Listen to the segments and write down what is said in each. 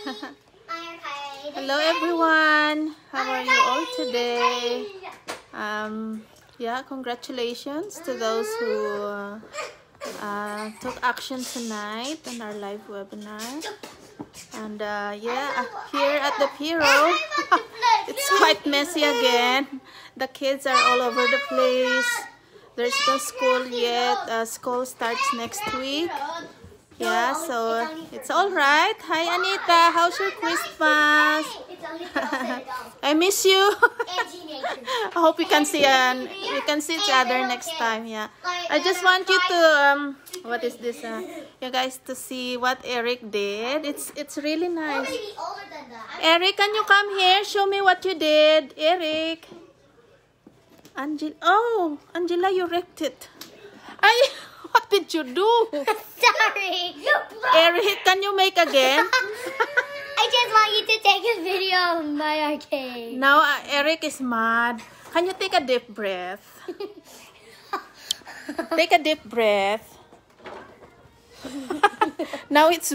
Hello everyone. How are you all today? Um, yeah, congratulations to those who uh, uh, took action tonight in our live webinar. And uh, yeah, here at the Piro, it's quite messy again. The kids are all over the place. There's no school yet. Uh, school starts next week. Yeah, so it's, all right. Hi, Anita. How's your Christmas? I miss you. I hope we can see and we can see each other next time. Yeah. I just want you to um, what is this? Uh, you guys to see what Eric did. It's it's really nice. Eric, can you come here? Show me what you did, Eric. Angel. Oh, Angela, you wrecked it did you do? Sorry. Eric, can you make again? I just want you to take a video of my arcade. Now uh, Eric is mad. Can you take a deep breath? take a deep breath. now it's...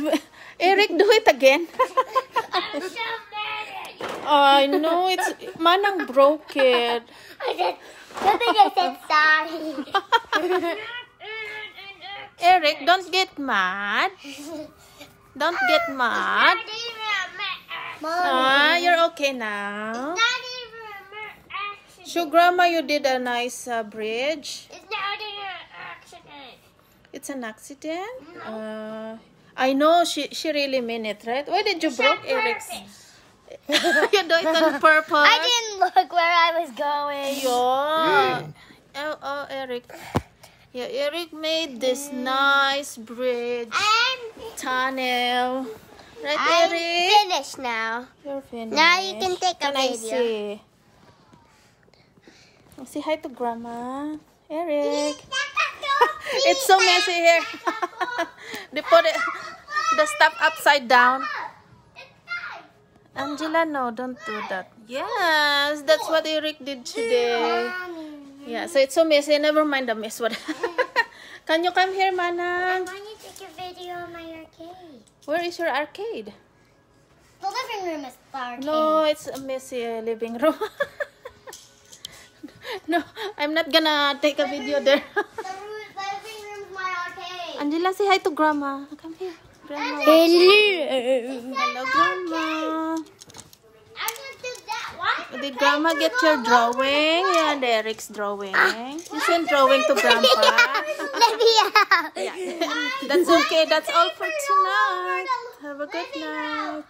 Eric, do it again. I'm so mad at you. I know. It's... Manang broke it. I said... think I said sorry. Eric, don't get mad. Don't get mad. Ah, you're okay now. So, Grandma you did a nice uh, bridge. It's not an accident. It's an accident? No. Uh, I know she, she really meant it, right? Why did you it's broke Eric's? you do it on purpose. I didn't look where I was going. Yeah. Mm. Oh, oh, Eric. Yeah, Eric made this mm. nice bridge and tunnel. Right, I'm Eric? finished now. You're finished. Now you can take a can video. I see? Say hi to Grandma. Eric. it's so messy here. they put it, the stuff upside down. Angela, no, don't do that. Yes, that's what Eric did today so it's so messy. Never mind the mess. What? Can you come here, Manang? I want you to take a video of my arcade. Where is your arcade? The living room is the arcade. No, it's a messy living room. no, I'm not gonna take a video there. The living room is my Angela, say hi to Grandma. Come here. Grandma. Hello. Did Grandma get your drawing? Yeah, Eric's drawing. You send drawing to Grandpa. Let me out. Yeah. That's okay. That's all for tonight. Have a good night.